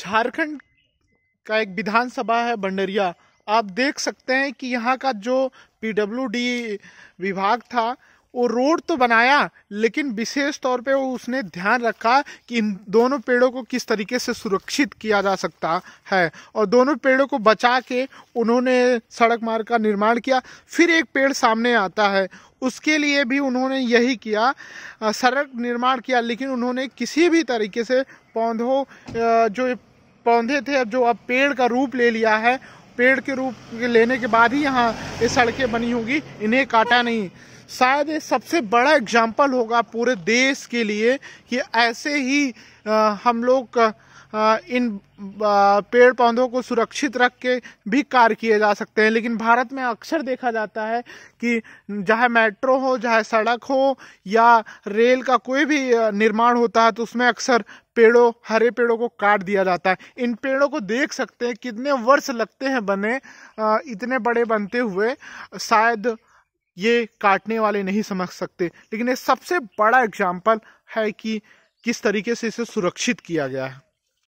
झारखंड का एक विधानसभा है बंडरिया आप देख सकते हैं कि यहाँ का जो पीडब्ल्यूडी विभाग था वो रोड तो बनाया लेकिन विशेष तौर पे उसने ध्यान रखा कि इन दोनों पेड़ों को किस तरीके से सुरक्षित किया जा सकता है और दोनों पेड़ों को बचा के उन्होंने सड़क मार्ग का निर्माण किया फिर एक पेड़ सामने आता है उसके लिए भी उन्होंने यही किया सड़क निर्माण किया लेकिन उन्होंने किसी भी तरीके से पौधों जो पौधे थे अब जो अब पेड़ का रूप ले लिया है पेड़ के रूप लेने के बाद ही यहाँ ये सड़कें बनी होगी इन्हें काटा नहीं शायद ये सबसे बड़ा एग्जाम्पल होगा पूरे देश के लिए कि ऐसे ही आ, हम लोग आ, इन आ, पेड़ पौधों को सुरक्षित रख के भी कार्य किए जा सकते हैं लेकिन भारत में अक्सर देखा जाता है कि चाहे मेट्रो हो चाहे सड़क हो या रेल का कोई भी निर्माण होता है तो उसमें अक्सर पेड़ों हरे पेड़ों को काट दिया जाता है इन पेड़ों को देख सकते हैं कितने वर्ष लगते हैं बने इतने बड़े बनते हुए है शायद ये काटने वाले नहीं समझ सकते लेकिन ये सबसे बड़ा एग्जाम्पल है कि किस तरीके से इसे सुरक्षित किया गया है